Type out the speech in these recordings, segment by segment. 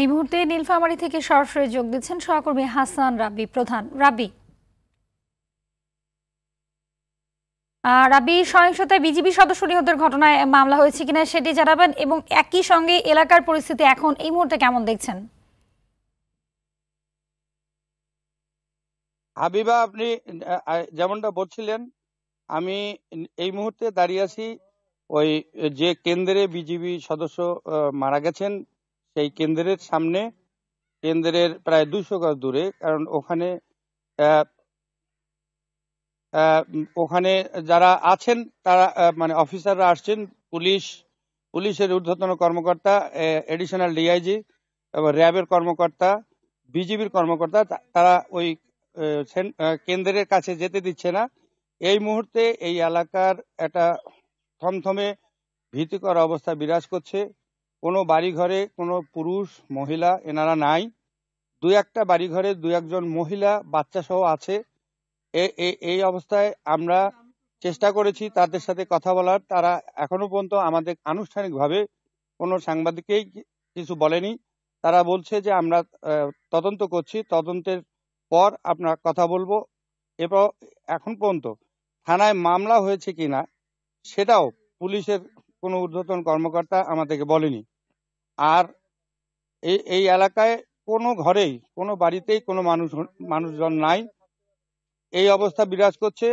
এই মুহূর্তে নীলফামারী থেকে সরাসরি যোগ দিচ্ছেন সহকর্মী হাসান রাব্বি প্রধান রাব্বি রাবি সহিংসতায় বিজেপি সদস্য নিহতের ঘটনায় মামলা হয়েছে কিনা সেটি জানাবেন এবং একই সঙ্গে এলাকার পরিস্থিতি এখন এই মুহূর্তে কেমন দেখছেন হাবিবা আপনি যেমনটা বলছিলেন আমি এই মুহূর্তে দাঁড়িয়ে আছি ওই যে কেন্দ্রে বিজেপি সদস্য মারা গেছেন সেই কেন্দ্রের সামনে কেন্দ্রের প্রায় দুইশো গজ দূরে কারণ ওখানে ওখানে যারা আছেন তারা মানে অফিসাররা আসছেন পুলিশ পুলিশের ঊর্ধ্বতন কর্মকর্তা এডিশনাল ডিআইজি এবং র্যাবের কর্মকর্তা বিজিবির কর্মকর্তা তারা ওই কেন্দ্রের কাছে যেতে দিচ্ছে না এই মুহূর্তে এই এলাকার একটা থমথমে ভীতিকর অবস্থা বিরাজ করছে কোনো বাড়িঘরে কোনো পুরুষ মহিলা এনারা নাই দু একটা বাড়িঘরে দু একজন মহিলা বাচ্চা সহ আছে এই অবস্থায় আমরা চেষ্টা করেছি তাদের সাথে কথা বলার তারা এখনো পর্যন্ত আমাদের আনুষ্ঠানিকভাবে কোনো সাংবাদিকেই কিছু বলেনি তারা বলছে যে আমরা তদন্ত করছি তদন্তের পর আপনার কথা বলবো এরপর এখন পর্যন্ত থানায় মামলা হয়েছে কিনা সেটাও পুলিশের কোনো ঊর্ধ্বতন কর্মকর্তা আমাদেরকে বলেনি আর এই এই এলাকায় কোনো ঘরেই কোনো বাড়িতেই কোনো মানুষ মানুষজন নাই এই অবস্থা বিরাজ করছে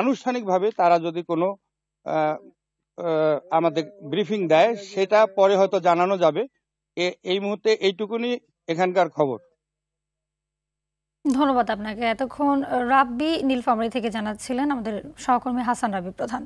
আনুষ্ঠানিকভাবে তারা যদি কোনো আমাদের ব্রিফিং দেয় সেটা পরে হয়তো জানানো যাবে এই মুহূর্তে এইটুকুনি এখানকার খবর ধন্যবাদ আপনাকে এতক্ষণ রাব্বি নীলফামারী থেকে জানাচ্ছিলেন আমাদের সহকর্মী হাসান রাব্বি প্রধান